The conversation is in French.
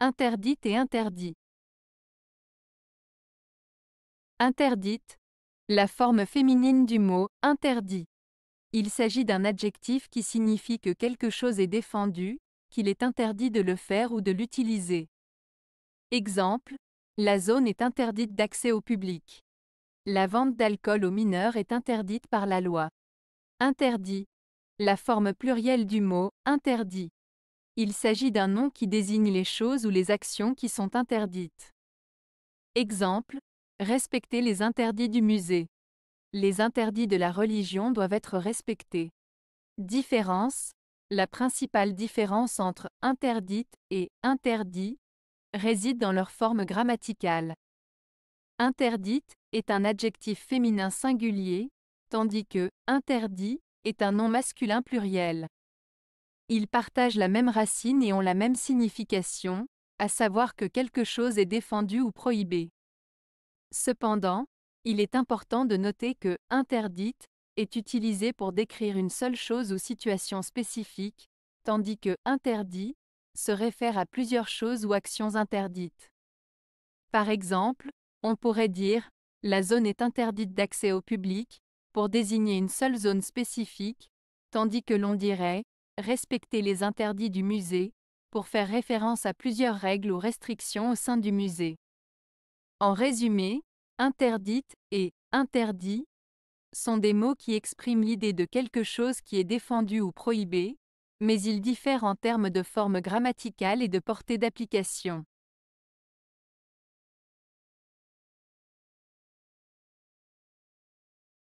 Interdite et interdit. Interdite. La forme féminine du mot interdit. Il s'agit d'un adjectif qui signifie que quelque chose est défendu, qu'il est interdit de le faire ou de l'utiliser. Exemple, la zone est interdite d'accès au public. La vente d'alcool aux mineurs est interdite par la loi. Interdit. La forme plurielle du mot interdit. Il s'agit d'un nom qui désigne les choses ou les actions qui sont interdites. Exemple, respecter les interdits du musée. Les interdits de la religion doivent être respectés. Différence, la principale différence entre interdite et interdit réside dans leur forme grammaticale. Interdite est un adjectif féminin singulier, tandis que interdit est un nom masculin pluriel. Ils partagent la même racine et ont la même signification, à savoir que quelque chose est défendu ou prohibé. Cependant, il est important de noter que interdite est utilisé pour décrire une seule chose ou situation spécifique, tandis que interdit se réfère à plusieurs choses ou actions interdites. Par exemple, on pourrait dire la zone est interdite d'accès au public pour désigner une seule zone spécifique, tandis que l'on dirait respecter les interdits du musée, pour faire référence à plusieurs règles ou restrictions au sein du musée. En résumé, interdite et interdit sont des mots qui expriment l'idée de quelque chose qui est défendu ou prohibé, mais ils diffèrent en termes de forme grammaticale et de portée d'application.